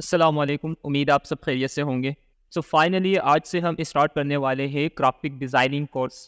अस्सलाम वालेकुम उम्मीद आप सब खैरियत से होंगे सो so फाइनली आज से हम स्टार्ट करने वाले हैं क्राफ्टिक डिज़ाइनिंग कोर्स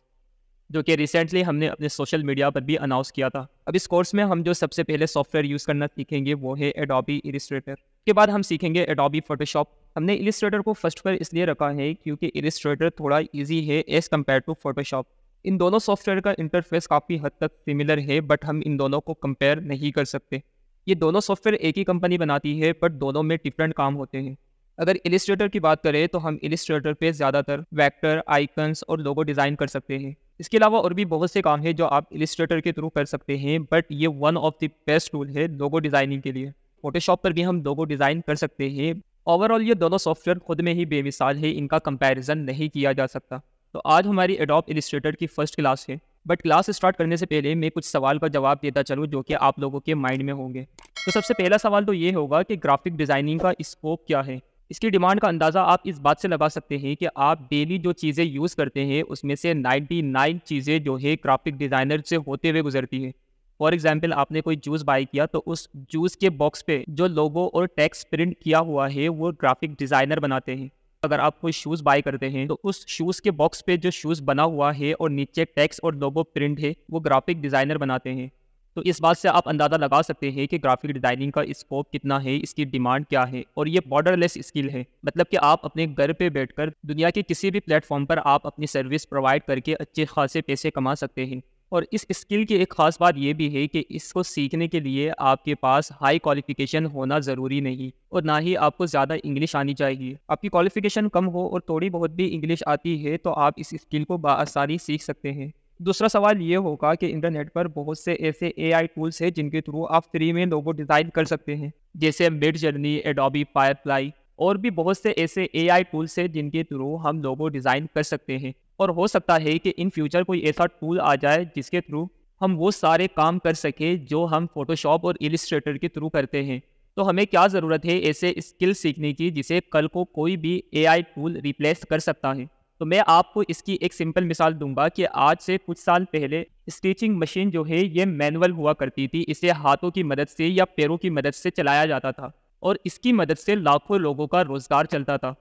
जो कि रिसेंटली हमने अपने सोशल मीडिया पर भी अनाउंस किया था अब इस कोर्स में हम जो सबसे पहले सॉफ्टवेयर यूज़ करना सीखेंगे वो है एडोबी इलिस्ट्रेटर के बाद हम सीखेंगे एडोबी फोटोशॉप हमने इलिस्ट्रेटर को फर्स्ट पर इसलिए रखा है क्योंकि इलिस्ट्रेटर थोड़ा ईजी है एज़ कम्पेयर टू फोटोशॉप इन दोनों सॉफ्टवेयर का इंटरफेस काफ़ी हद तक सिमिलर है बट हम इन दोनों को कंपेयर नहीं कर सकते ये दोनों सॉफ्टवेयर एक ही कंपनी बनाती है बट दोनों में डिफरेंट काम होते हैं अगर इलिस्ट्रेटर की बात करें तो हम इलिस्ट्रेटर पे ज़्यादातर वैक्टर आइकन्स और लोगो डिज़ाइन कर सकते हैं इसके अलावा और भी बहुत से काम है जो आप इलिस्ट्रेटर के थ्रू कर सकते हैं बट ये one of the best tool है लोगो डिज़ाइनिंग के लिए फोटोशॉप पर भी हम लोगो डिज़ाइन कर सकते हैं ओवरऑल ये दोनों सॉफ्टवेयर खुद में ही बेमिसाल है इनका कंपैरिजन नहीं किया जा सकता तो आज हमारी एडॉप इलिस्ट्रेटर की फर्स्ट क्लास है बट क्लास स्टार्ट करने से पहले मैं कुछ सवाल का जवाब देता चलूँ जो कि आप लोगों के माइंड में होंगे तो सबसे पहला सवाल तो ये होगा कि ग्राफिक डिज़ाइनिंग का स्कोप क्या है इसकी डिमांड का अंदाज़ा आप इस बात से लगा सकते हैं कि आप डेली जो चीज़ें यूज़ करते हैं उसमें से 99 चीज़ें जो है ग्राफिक डिज़ाइनर से होते हुए गुजरती है फॉर एग्जाम्पल आपने कोई जूस बाई किया तो उस जूस के बॉक्स पे जो लोगो और टेक्स्ट प्रिंट किया हुआ है वो ग्राफिक डिज़ाइनर बनाते हैं अगर आप कोई शूज़ बाय करते हैं तो उस शूज़ के बॉक्स पे जो शूज़ बना हुआ है और नीचे टैक्स और लोगो प्रिंट है वो ग्राफिक डिज़ाइनर बनाते हैं तो इस बात से आप अंदाज़ा लगा सकते हैं कि ग्राफिक डिज़ाइनिंग का स्कोप कितना है इसकी डिमांड क्या है और ये बॉर्डरलेस स्किल है मतलब कि आप अपने घर पे बैठकर दुनिया के किसी भी प्लेटफॉर्म पर आप अपनी सर्विस प्रोवाइड करके अच्छे खासे पैसे कमा सकते हैं और इस स्किल की एक ख़ास बात यह भी है कि इसको सीखने के लिए आपके पास हाई क्वालिफिकेशन होना ज़रूरी नहीं और ना ही आपको ज़्यादा इंग्लिश आनी चाहिए आपकी क्वालिफिकेशन कम हो और थोड़ी बहुत भी इंग्लिश आती है तो आप इस स्किल को बसानी सीख सकते हैं दूसरा सवाल ये होगा कि इंटरनेट पर बहुत से ऐसे एआई टूल्स हैं जिनके थ्रू आप फ्री में लोगो डिज़ाइन कर सकते हैं जैसे मिड जर्नी एडोबी फायरफ्लाई और भी बहुत से ऐसे एआई टूल्स हैं जिनके थ्रू हम लोगो डिज़ाइन कर सकते हैं और हो सकता है कि इन फ्यूचर कोई ऐसा टूल आ जाए जिसके थ्रू हम वो सारे काम कर सकें जो हम फोटोशॉप और इलिस्ट्रेटर के थ्रू करते हैं तो हमें क्या ज़रूरत है ऐसे स्किल सीखने की जिसे कल को कोई भी एआई टूल रिप्लेस कर सकता है तो मैं आपको इसकी एक सिंपल मिसाल दूंगा कि आज से कुछ साल पहले स्टिचिंग मशीन जो है ये मैनुअल हुआ करती थी इसे हाथों की मदद से या पैरों की मदद से चलाया जाता था और इसकी मदद से लाखों लोगों का रोज़गार चलता था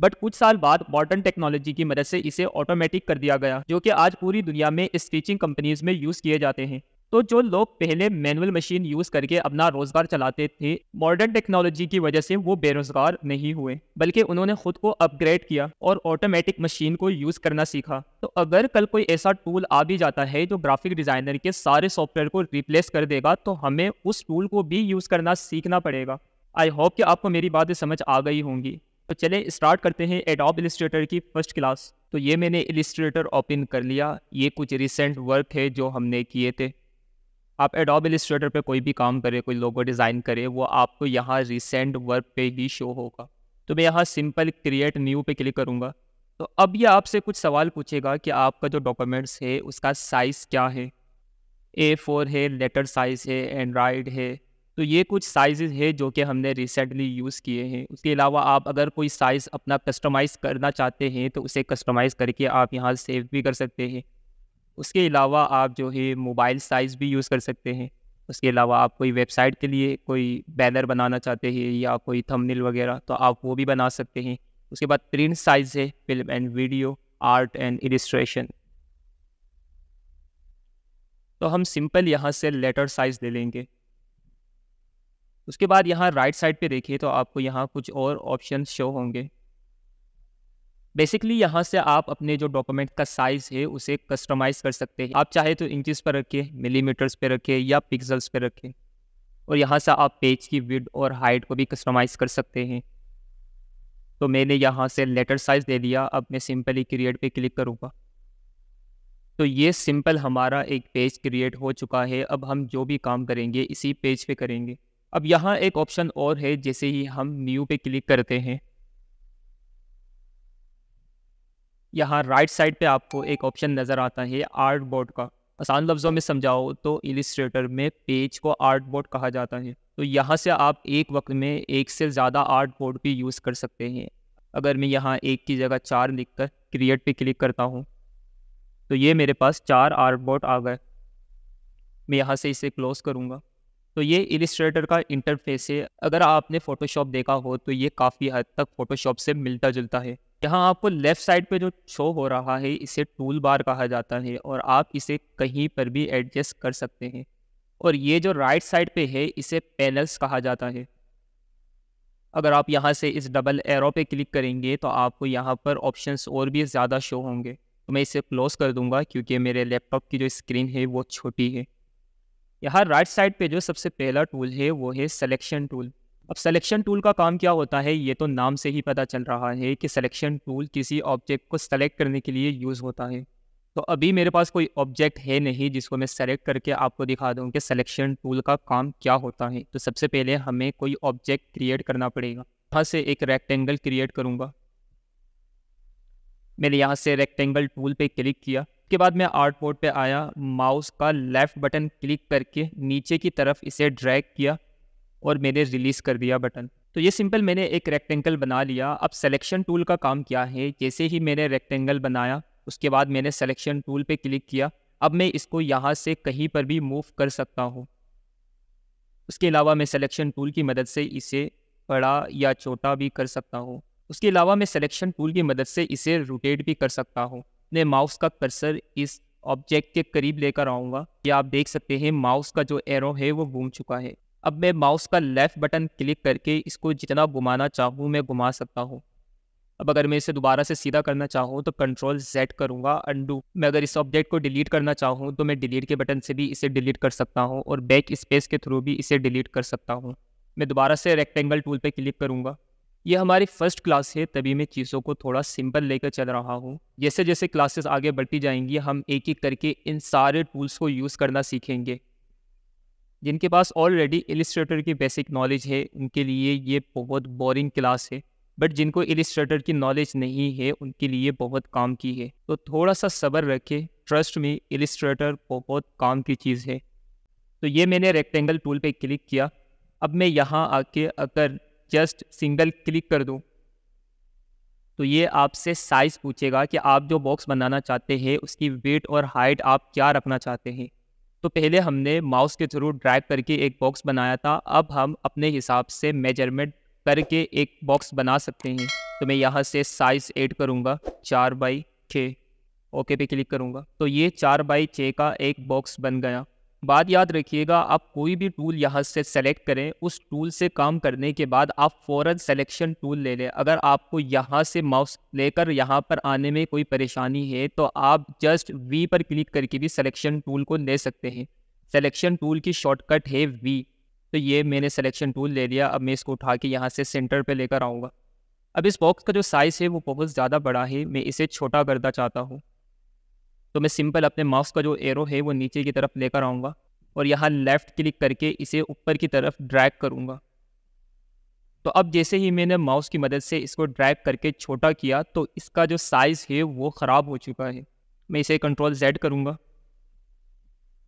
बट कुछ साल बाद मॉडर्न टेक्नोलॉजी की मदद से इसे ऑटोमेटिक कर दिया गया जो कि आज पूरी दुनिया में स्टिचिंग कंपनीज में यूज किए जाते हैं तो जो लोग पहले मैनुअल मशीन यूज करके अपना रोजगार चलाते थे मॉडर्न टेक्नोलॉजी की वजह से वो बेरोजगार नहीं हुए बल्कि उन्होंने खुद को अपग्रेड किया और ऑटोमेटिक मशीन को यूज करना सीखा तो अगर कल कोई ऐसा टूल आ भी जाता है जो ग्राफिक डिजाइनर के सारे सॉफ्टवेयर को रिप्लेस कर देगा तो हमें उस टूल को भी यूज करना सीखना पड़ेगा आई होप कि आपको मेरी बात समझ आ गई होंगी तो चले स्टार्ट करते हैं एडॉप इलिस्ट्रेटर की फर्स्ट क्लास तो ये मैंने इलिस्ट्रेटर ओपन कर लिया ये कुछ रिसेंट वर्क है जो हमने किए थे आप एडॉब इलिस्ट्रेटर पे कोई भी काम करें कोई लोगो डिज़ाइन करे वो आपको यहाँ रिसेंट वर्क पे ही शो होगा तो मैं यहाँ सिंपल क्रिएट न्यू पे क्लिक करूँगा तो अब ये आपसे कुछ सवाल पूछेगा कि आपका जो डॉक्यूमेंट्स है उसका साइज़ क्या है ए फोर है लेटर साइज़ है एंड्राइड है तो ये कुछ साइज़ है जो कि हमने रिसेंटली यूज़ किए हैं उसके अलावा आप अगर कोई साइज़ अपना कस्टमाइज़ करना चाहते हैं तो उसे कस्टमाइज़ करके आप यहाँ सेव भी कर सकते हैं उसके अलावा आप जो है मोबाइल साइज़ भी यूज़ कर सकते हैं उसके अलावा आप कोई वेबसाइट के लिए कोई बैनर बनाना चाहते हैं या कोई थंबनेल वगैरह तो आप वो भी बना सकते हैं उसके बाद प्रिंट साइज़ है film and video art and illustration तो हम सिंपल यहाँ से लेटर साइज़ ले लेंगे उसके बाद यहाँ राइट साइड पे देखिए तो आपको यहाँ कुछ और ऑप्शन शो होंगे बेसिकली यहाँ से आप अपने जो डॉक्यूमेंट का साइज़ है उसे कस्टमाइज़ कर सकते हैं आप चाहे तो इंचज़ पर रखें मिलीमीटर्स पे रखें या पिक्सल्स पे रखें और यहाँ से आप पेज की विड और हाइट को भी कस्टमाइज़ कर सकते हैं तो मैंने यहाँ से लेटर साइज़ दे दिया अब मैं सिंपली क्रिएट पे क्लिक करूँगा तो ये सिंपल हमारा एक पेज क्रिएट हो चुका है अब हम जो भी काम करेंगे इसी पेज पे करेंगे अब यहाँ एक ऑप्शन और है जैसे ही हम न्यू पे क्लिक करते हैं यहाँ राइट साइड पे आपको एक ऑप्शन नज़र आता है आर्ट बोर्ड का आसान लफ्ज़ों में समझाओ तो इलिस्ट्रेटर में पेज को आर्ट बोर्ड कहा जाता है तो यहाँ से आप एक वक्त में एक से ज़्यादा आर्ट बोर्ड भी यूज़ कर सकते हैं अगर मैं यहाँ एक की जगह चार लिख कर क्रिएट पर क्लिक करता हूँ तो ये मेरे पास चार आर्ट बोर्ड आ गए मैं यहाँ से इसे क्लोज़ करूँगा तो ये इलिस्ट्रेटर का इंटरफेस है अगर आपने फोटोशॉप देखा हो तो ये काफ़ी हद तक फोटोशॉप से मिलता जुलता है यहाँ आपको लेफ़्ट साइड पे जो शो हो रहा है इसे टूल बार कहा जाता है और आप इसे कहीं पर भी एडजस्ट कर सकते हैं और ये जो राइट साइड पे है इसे पैनल्स कहा जाता है अगर आप यहाँ से इस डबल एरो पे क्लिक करेंगे तो आपको यहाँ पर ऑप्शंस और भी ज़्यादा शो होंगे तो मैं इसे क्लोज़ कर दूँगा क्योंकि मेरे लैपटॉप की जो स्क्रीन है वो छोटी है यहाँ राइट साइड पे जो सबसे पहला टूल है वो है सिलेक्शन टूल अब सिलेक्शन टूल का काम क्या होता है ये तो नाम से ही पता चल रहा है कि सिलेक्शन टूल किसी ऑब्जेक्ट को सेलेक्ट करने के लिए यूज़ होता है तो अभी मेरे पास कोई ऑब्जेक्ट है नहीं जिसको मैं सेलेक्ट करके आपको दिखा दूँ कि सिलेक्शन टूल का काम क्या होता है तो सबसे पहले हमें कोई ऑब्जेक्ट क्रिएट करना पड़ेगा यहाँ से एक रेक्टेंगल क्रिएट करूँगा मैंने यहाँ से रेक्टेंगल टूल पे क्लिक किया उसके बाद मैं आर्ट बोर्ड पर आया माउस का लेफ़्ट बटन क्लिक करके नीचे की तरफ इसे ड्रैग किया और मैंने रिलीज़ कर दिया बटन तो ये सिंपल मैंने एक रेक्टेंगल बना लिया अब सेलेक्शन टूल का काम क्या है जैसे ही मैंने रेक्टेंगल बनाया उसके बाद मैंने सेलेक्शन टूल पे क्लिक किया अब मैं इसको यहाँ से कहीं पर भी मूव कर सकता हूँ उसके अलावा मैं सेलेक्शन टूल की मदद से इसे बड़ा या छोटा भी कर सकता हूँ उसके अलावा मैं सिलेक्शन टूल की मदद से इसे रोटेट भी कर सकता हूँ मैं माउस का कर्सर इस ऑब्जेक्ट के करीब लेकर आऊँगा ये आप देख सकते हैं माउस का जो एरो है वो घूम चुका है अब मैं माउस का लेफ़्ट बटन क्लिक करके इसको जितना घुमाना चाहूँ मैं घुमा सकता हूँ अब अगर मैं इसे दोबारा से सीधा करना चाहूँ तो कंट्रोल जेड करूँगा अंडू मैं अगर इस ऑब्जेक्ट को डिलीट करना चाहूँ तो मैं डिलीट के बटन से भी इसे डिलीट कर सकता हूँ और बैक स्पेस के थ्रू भी इसे डिलीट कर सकता हूँ मैं दोबारा से रेक्टेंगल टूल पर क्लिक करूँगा ये हमारी फर्स्ट क्लास है तभी मैं चीज़ों को थोड़ा सिंपल लेकर चल रहा हूँ जैसे जैसे क्लासेस आगे बढ़ती जाएंगी हम एक एक करके इन सारे टूल्स को यूज़ करना सीखेंगे जिनके पास ऑलरेडी इलिस्ट्रेटर की बेसिक नॉलेज है उनके लिए ये बहुत बोरिंग क्लास है बट जिनको इलिस्ट्रेटर की नॉलेज नहीं है उनके लिए बहुत काम की है तो थोड़ा सा सब्र रखें ट्रस्ट में इलिस्ट्रेटर बहुत काम की चीज़ है तो ये मैंने रेक्टेंगल टूल पे क्लिक किया अब मैं यहाँ आके अगर जस्ट सिंगल क्लिक कर दूँ तो ये आपसे साइज़ पूछेगा कि आप जो बॉक्स बनाना चाहते हैं उसकी वेट और हाइट आप क्या रखना चाहते हैं तो पहले हमने माउस के थ्रू ड्रैग करके एक बॉक्स बनाया था अब हम अपने हिसाब से मेजरमेंट करके एक बॉक्स बना सकते हैं तो मैं यहाँ से साइज़ ऐड करूँगा चार बाई छः ओके पे क्लिक करूँगा तो ये चार बाई छः का एक बॉक्स बन गया बात याद रखिएगा आप कोई भी टूल यहाँ से सेलेक्ट करें उस टूल से काम करने के बाद आप फ़ौरन सेलेक्शन टूल ले लें अगर आपको यहाँ से माउस लेकर यहाँ पर आने में कोई परेशानी है तो आप जस्ट वी पर क्लिक करके भी सिलेक्शन टूल को ले सकते हैं सिलेक्शन टूल की शॉर्टकट है वी तो ये मैंने सिलेक्शन टूल ले लिया अब मैं इसको उठा के यहाँ से सेंटर पर लेकर आऊँगा अब इस बॉक्स का जो साइज़ है वो बहुत ज़्यादा बड़ा है मैं इसे छोटा करना चाहता हूँ तो मैं सिंपल अपने माउस का जो एरो है वो नीचे की तरफ लेकर आऊँगा और यहाँ लेफ़्ट क्लिक करके इसे ऊपर की तरफ ड्रैग करूँगा तो अब जैसे ही मैंने माउस की मदद से इसको ड्रैग करके छोटा किया तो इसका जो साइज़ है वो ख़राब हो चुका है मैं इसे कंट्रोल जेड करूँगा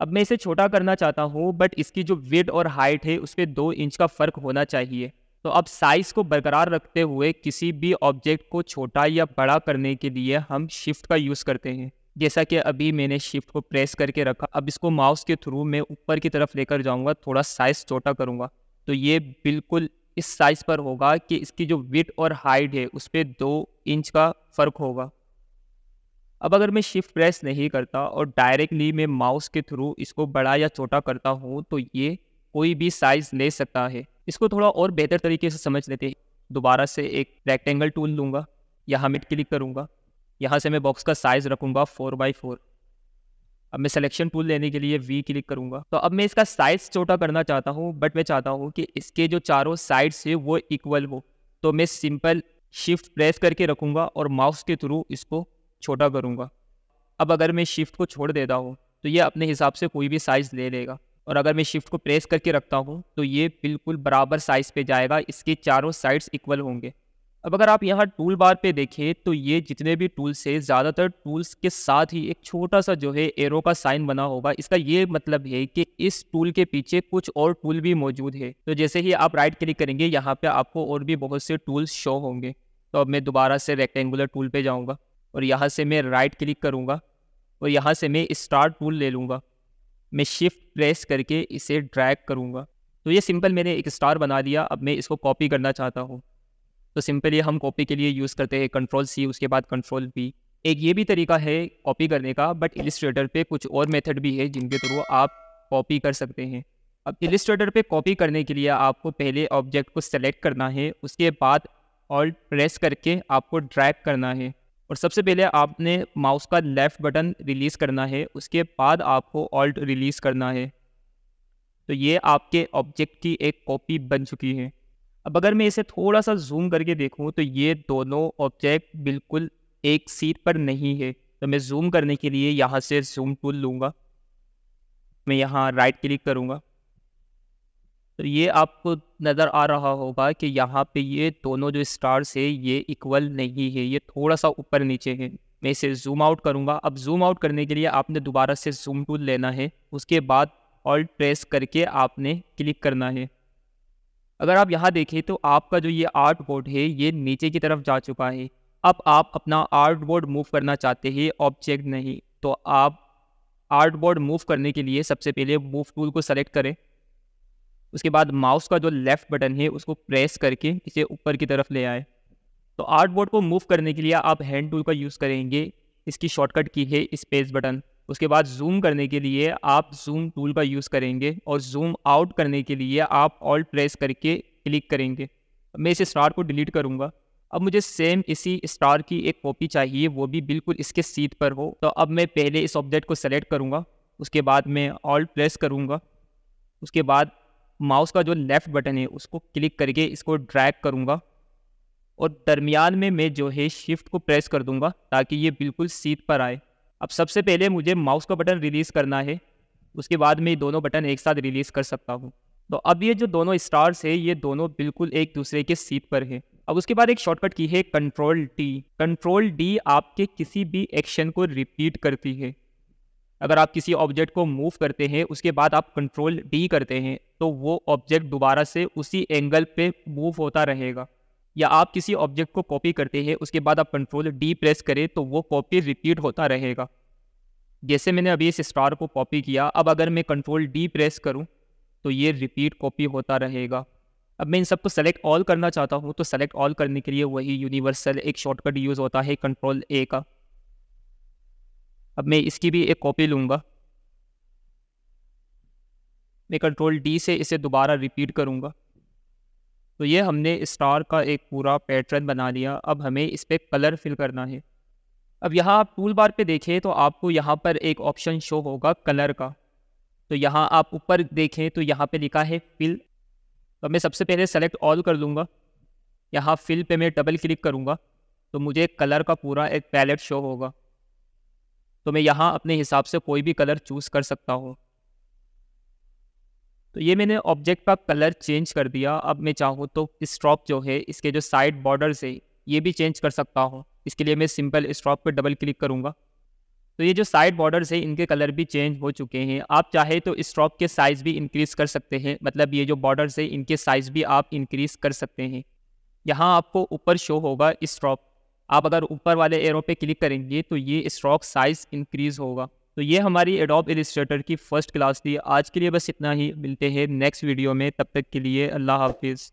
अब मैं इसे छोटा करना चाहता हूँ बट इसकी जो विड और हाइट है उस पर दो इंच का फ़र्क होना चाहिए तो अब साइज़ को बरकरार रखते हुए किसी भी ऑब्जेक्ट को छोटा या बड़ा करने के लिए हम शिफ्ट का यूज़ करते हैं जैसा कि अभी मैंने शिफ्ट को प्रेस करके रखा अब इसको माउस के थ्रू मैं ऊपर की तरफ लेकर जाऊंगा थोड़ा साइज़ छोटा करूंगा तो ये बिल्कुल इस साइज़ पर होगा कि इसकी जो विथ और हाइट है उस पर दो इंच का फ़र्क होगा अब अगर मैं शिफ्ट प्रेस नहीं करता और डायरेक्टली मैं माउस के थ्रू इसको बड़ा या छोटा करता हूँ तो ये कोई भी साइज़ ले सकता है इसको थोड़ा और बेहतर तरीके से समझ लेते हैं दोबारा से एक रेक्टेंगल टूल लूँगा यहाँ मिट क्लिक करूंगा यहाँ से मैं बॉक्स का साइज़ रखूँगा फोर बाई फोर अब मैं सिलेक्शन टूल लेने के लिए वी क्लिक करूँगा तो अब मैं इसका साइज़ छोटा करना चाहता हूँ बट मैं चाहता हूँ कि इसके जो चारों साइड्स है वो इक्वल हो तो मैं सिंपल शिफ्ट प्रेस करके रखूँगा और माउस के थ्रू इसको छोटा करूँगा अब अगर मैं शिफ्ट को छोड़ देता हूँ तो ये अपने हिसाब से कोई भी साइज़ ले लेगा और अगर मैं शिफ्ट को प्रेस करके रखता हूँ तो ये बिल्कुल बराबर साइज़ पे जाएगा इसके चारों साइड्स इक्वल होंगे अब अगर आप यहाँ टूल बार पे देखें तो ये जितने भी टूल्स है ज़्यादातर टूल्स के साथ ही एक छोटा सा जो है एरो का साइन बना होगा इसका ये मतलब है कि इस टूल के पीछे कुछ और टूल भी मौजूद है तो जैसे ही आप राइट क्लिक करेंगे यहाँ पे आपको और भी बहुत से टूल्स शो होंगे तो अब मैं दोबारा से रेक्टेंगुलर टूल पर जाऊँगा और यहाँ से मैं राइट क्लिक करूँगा और यहाँ से मैं स्टार टूल ले लूँगा मैं शिफ्ट प्रेस करके इसे ड्रैग करूँगा तो ये सिंपल मैंने एक स्टार बना दिया अब मैं इसको कॉपी करना चाहता हूँ तो सिंपली हम कॉपी के लिए यूज़ करते हैं कंट्रोल सी उसके बाद कंट्रोल बी एक ये भी तरीका है कॉपी करने का बट इलिस्ट्रेटर पे कुछ और मेथड भी है जिनके थ्रू आप कॉपी कर सकते हैं अब इलिस्ट्रेटर पे कॉपी करने के लिए आपको पहले ऑब्जेक्ट को सेलेक्ट करना है उसके बाद ऑल्ट प्रेस करके आपको ड्रैग करना है और सबसे पहले आपने माउस का लेफ़्ट बटन रिलीज़ करना है उसके बाद आपको ऑल्ट रिलीज़ करना है तो ये आपके ऑब्जेक्ट की एक कॉपी बन चुकी है अब अगर मैं इसे थोड़ा सा जूम करके देखूँ तो ये दोनों ऑब्जेक्ट बिल्कुल एक सीट पर नहीं है तो मैं जूम करने के लिए यहाँ से जूम टूल लूँगा मैं यहाँ राइट क्लिक करूँगा तो ये आपको नज़र आ रहा होगा कि यहाँ पे ये दोनों जो स्टार्स है ये इक्वल नहीं है ये थोड़ा सा ऊपर नीचे है मैं इसे जूम आउट करूँगा अब जूम आउट करने के लिए आपने दोबारा से जूम टूल लेना है उसके बाद ऑल्ट प्रेस करके आपने क्लिक करना है अगर आप यहाँ देखें तो आपका जो ये आर्ट बोर्ड है ये नीचे की तरफ जा चुका है अब आप अपना आर्ट बोर्ड मूव करना चाहते हैं ऑब्जेक्ट नहीं तो आप आर्ट बोर्ड मूव करने के लिए सबसे पहले मूव टूल को सेलेक्ट करें उसके बाद माउस का जो लेफ्ट बटन है उसको प्रेस करके इसे ऊपर की तरफ ले आए तो आर्ट बोर्ड को मूव करने के लिए आप हैंड टूल का यूज़ करेंगे इसकी शॉर्टकट की है स्पेस बटन उसके बाद जूम करने के लिए आप जूम टूल का यूज़ करेंगे और जूम आउट करने के लिए आप ऑल प्रेस करके क्लिक करेंगे मैं इस स्टार को डिलीट करूँगा अब मुझे सेम इसी स्टार की एक कॉपी चाहिए वो भी बिल्कुल इसके सीट पर हो तो अब मैं पहले इस ऑब्जेक्ट को सेलेक्ट करूँगा उसके बाद मैं ऑल प्रेस करूँगा उसके बाद माउस का जो लेफ़्ट बटन है उसको क्लिक करके इसको ड्रैग करूँगा और दरमियान में मैं जो है शिफ्ट को प्रेस कर दूँगा ताकि ये बिल्कुल सीट पर आए अब सबसे पहले मुझे माउस का बटन रिलीज़ करना है उसके बाद मैं दोनों बटन एक साथ रिलीज़ कर सकता हूँ तो अब ये जो दोनों स्टार्स है ये दोनों बिल्कुल एक दूसरे के सीप पर है अब उसके बाद एक शॉर्टकट की है कंट्रोल टी कंट्रोल डी आपके किसी भी एक्शन को रिपीट करती है अगर आप किसी ऑब्जेक्ट को मूव करते हैं उसके बाद आप कंट्रोल डी करते हैं तो वो ऑब्जेक्ट दोबारा से उसी एंगल पे मूव होता रहेगा या आप किसी ऑब्जेक्ट को कॉपी करते हैं उसके बाद आप कंट्रोल डी प्रेस करें तो वो कॉपी रिपीट होता रहेगा जैसे मैंने अभी इस स्टार को कॉपी किया अब अगर मैं कंट्रोल डी प्रेस करूं तो ये रिपीट कॉपी होता रहेगा अब मैं इन सबको सेलेक्ट ऑल करना चाहता हूं तो सेलेक्ट ऑल करने के लिए वही यूनिवर्सल एक शॉर्टकट यूज़ होता है कंट्रोल ए का अब मैं इसकी भी एक कॉपी लूँगा मैं कंट्रोल डी से इसे दोबारा रिपीट करूँगा तो ये हमने स्टार का एक पूरा पैटर्न बना लिया अब हमें इस पर कलर फिल करना है अब यहाँ आप टूल बार पे देखें तो आपको यहाँ पर एक ऑप्शन शो होगा कलर का तो यहाँ आप ऊपर देखें तो यहाँ पे लिखा है फिल तो मैं सबसे पहले सेलेक्ट ऑल कर लूँगा यहाँ फिल पे मैं डबल क्लिक करूँगा तो मुझे कलर का पूरा एक पैलेट शो होगा तो मैं यहाँ अपने हिसाब से कोई भी कलर चूज़ कर सकता हूँ तो ये मैंने ऑब्जेक्ट का कलर चेंज कर दिया अब मैं चाहूँ तो स्ट्रॉप जो है इसके जो साइड बॉर्डर से ये भी चेंज कर सकता हूँ इसके लिए मैं सिंपल स्ट्रॉप पर डबल क्लिक करूँगा तो ये जो साइड बॉर्डर्स है इनके कलर भी चेंज हो चुके हैं आप चाहे तो स्ट्रॉप के साइज़ भी इंक्रीज़ कर सकते हैं मतलब ये जो बॉर्डर्स है इनके साइज़ भी आप इंक्रीज़ कर सकते हैं यहाँ आपको ऊपर शो होगा स्ट्रॉप आप अगर ऊपर वाले एरो पे क्लिक करेंगे तो ये स्ट्रॉक साइज़ इंक्रीज़ होगा तो ये हमारी एडोप इलिस्ट्रेटर की फ़र्स्ट क्लास थी आज के लिए बस इतना ही मिलते हैं नेक्स्ट वीडियो में तब तक के लिए अल्लाह हाफिज़